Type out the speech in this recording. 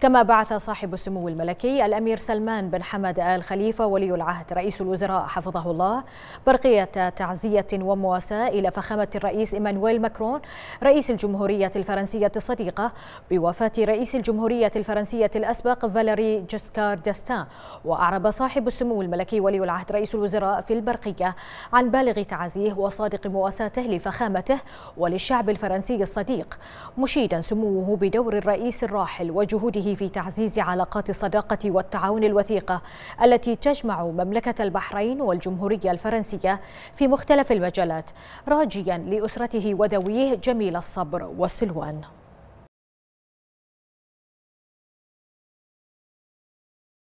كما بعث صاحب السمو الملكي الأمير سلمان بن حمد آل خليفة ولي العهد رئيس الوزراء حفظه الله برقية تعزية ومواساة إلى فخامة الرئيس إيمانويل ماكرون رئيس الجمهورية الفرنسية الصديقة بوفاة رئيس الجمهورية الفرنسية الأسبق فاليري جوسكار دستان وأعرب صاحب السمو الملكي ولي العهد رئيس الوزراء في البرقية عن بالغ تعزيه وصادق مؤاساته لفخامته وللشعب الفرنسي الصديق مشيدا سموه بدور الرئيس الراحل وجهوده في تعزيز علاقات الصداقة والتعاون الوثيقة التي تجمع مملكة البحرين والجمهورية الفرنسية في مختلف المجالات راجيا لأسرته وذويه جميل الصبر والسلوان